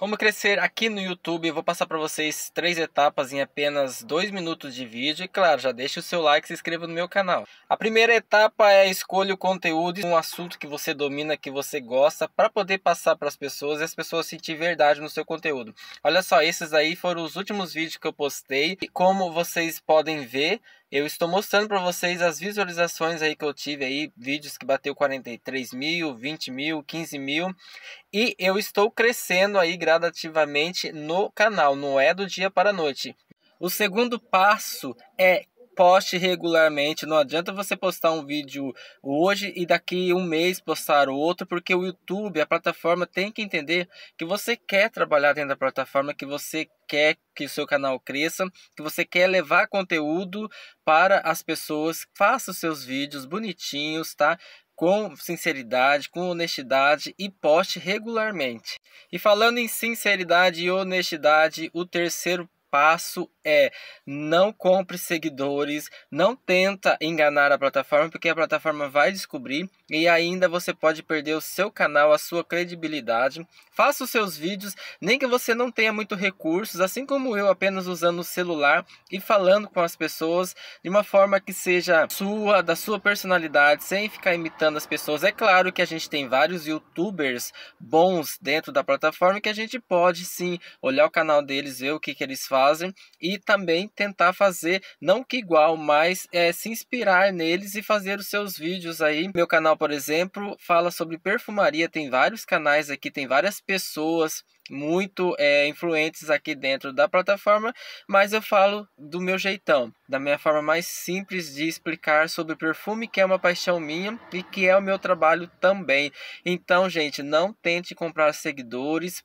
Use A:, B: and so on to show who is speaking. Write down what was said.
A: Como crescer aqui no YouTube, eu vou passar para vocês três etapas em apenas dois minutos de vídeo. E claro, já deixa o seu like e se inscreva no meu canal. A primeira etapa é escolha o conteúdo, um assunto que você domina, que você gosta, para poder passar para as pessoas e as pessoas sentir verdade no seu conteúdo. Olha só, esses aí foram os últimos vídeos que eu postei. E como vocês podem ver, eu estou mostrando para vocês as visualizações aí que eu tive aí, vídeos que bateu 43 mil, 20 mil, 15 mil. E eu estou crescendo aí gradativamente no canal, não é do dia para a noite. O segundo passo é poste regularmente. Não adianta você postar um vídeo hoje e daqui um mês postar outro, porque o YouTube, a plataforma, tem que entender que você quer trabalhar dentro da plataforma, que você quer que o seu canal cresça, que você quer levar conteúdo para as pessoas. Faça os seus vídeos bonitinhos, tá? com sinceridade, com honestidade e poste regularmente. E falando em sinceridade e honestidade, o terceiro passo é não compre seguidores, não tenta enganar a plataforma, porque a plataforma vai descobrir e ainda você pode perder o seu canal, a sua credibilidade. Faça os seus vídeos, nem que você não tenha muito recursos, assim como eu, apenas usando o celular e falando com as pessoas de uma forma que seja sua, da sua personalidade, sem ficar imitando as pessoas. É claro que a gente tem vários youtubers bons dentro da plataforma que a gente pode sim olhar o canal deles, ver o que, que eles fazem fazem e também tentar fazer, não que igual, mas é, se inspirar neles e fazer os seus vídeos aí. Meu canal, por exemplo, fala sobre perfumaria, tem vários canais aqui, tem várias pessoas muito é, influentes aqui dentro da plataforma, mas eu falo do meu jeitão, da minha forma mais simples de explicar sobre perfume, que é uma paixão minha e que é o meu trabalho também. Então, gente, não tente comprar seguidores